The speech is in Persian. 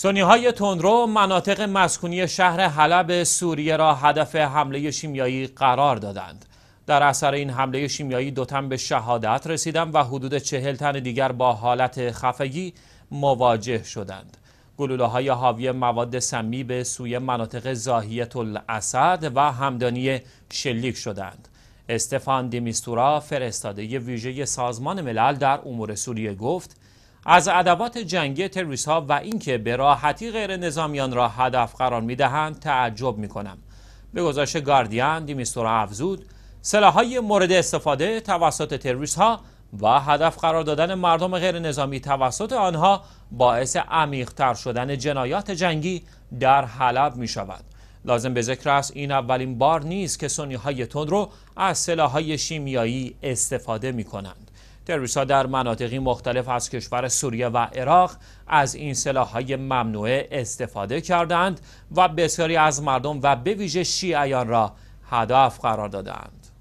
سنی های تندرو مناطق مسکونی شهر حلب سوریه را هدف حمله شیمیایی قرار دادند. در اثر این حمله شیمیایی دو تن به شهادت رسیدند و حدود چهل تن دیگر با حالت خفگی مواجه شدند. گلوله های حاوی مواد سمی به سوی مناطق زاهیت الاسد و همدانی شلیک شدند. استفان دیمیستورا فرستاده ویژه سازمان ملل در امور سوریه گفت از ادوات جنگی تروریست ها و اینکه به راحتی غیر نظامیان را هدف قرار می دهند تعجب می کنم. به گزارش گاردین دیمیستورا افزود های مورد استفاده توسط تروریست ها و هدف قرار دادن مردم غیر نظامی توسط آنها باعث عمیقتر شدن جنایات جنگی در حلب می شود. لازم به ذکر است این اولین بار نیست که سنی های تند رو از سلاح های شیمیایی استفاده می کنند. تروریست ها در مناطقی مختلف از کشور سوریه و عراق از این سلاح های ممنوعه استفاده کردند و بسیاری از مردم و به ویژه شیعیان را هدف قرار دادند.